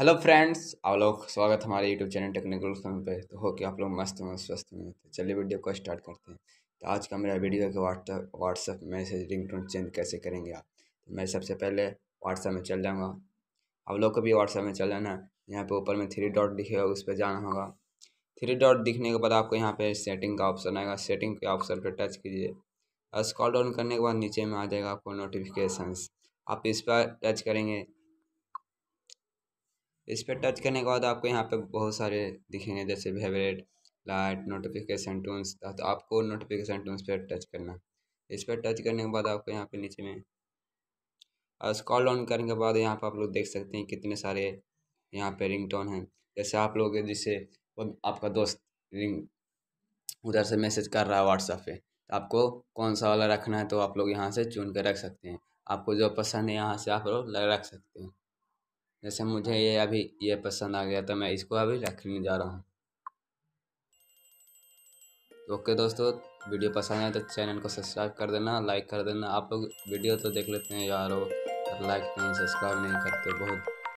hello friends आप लोग स्वागत हमारे यूट्यूब चैनल टेक्निकल फैम पे तो हो कि आप लोग मस्त में स्वस्थ में तो चलिए वीडियो को स्टार्ट करते हैं तो आज का मेरा वीडियो के WhatsApp WhatsApp message ringtone change कैसे करेंगे आप तो मैं सबसे पहले व्हाट्सअप में चल जाऊँगा आप लोग को भी व्हाट्सएप में चल जाना है यहाँ पर ऊपर में थ्री डॉट दिखेगा उस पर जाना होगा थ्री डॉट दिखने के बाद आपको यहाँ पर सेटिंग का ऑप्शन आएगा सेटिंग के ऑप्शन पर टच कीजिए स्कॉल डाउन करने के बाद नीचे में आ जाएगा आपको नोटिफिकेशन आप इस पर टच करेंगे इस पर टच करने के बाद आपको यहाँ पे बहुत सारे दिखेंगे जैसे फेवरेट लाइट नोटिफिकेशन टूल्स तो आपको नोटिफिकेशन टूल्स पर टच करना इस पर टच करने के बाद आपको यहाँ पे नीचे में स्कॉल डाउन करने के बाद यहाँ पर आप लोग देख सकते हैं कितने सारे यहाँ पे रिंग टोन हैं जैसे आप लोग जिससे आपका दोस्त रिंग उधर से मैसेज कर रहा है व्हाट्सएप पे तो आपको कौन सा वाला रखना है तो आप लोग यहाँ से चुन कर रख सकते हैं आपको जो पसंद है यहाँ से आप लोग रख सकते हैं जैसे मुझे ये अभी ये पसंद आ गया तो मैं इसको अभी रखने जा रहा हूँ ओके दोस्तों वीडियो पसंद आए तो चैनल को सब्सक्राइब कर देना लाइक कर देना आप लोग वीडियो तो देख लेते हैं यार हो लाइक नहीं सब्सक्राइब नहीं करते बहुत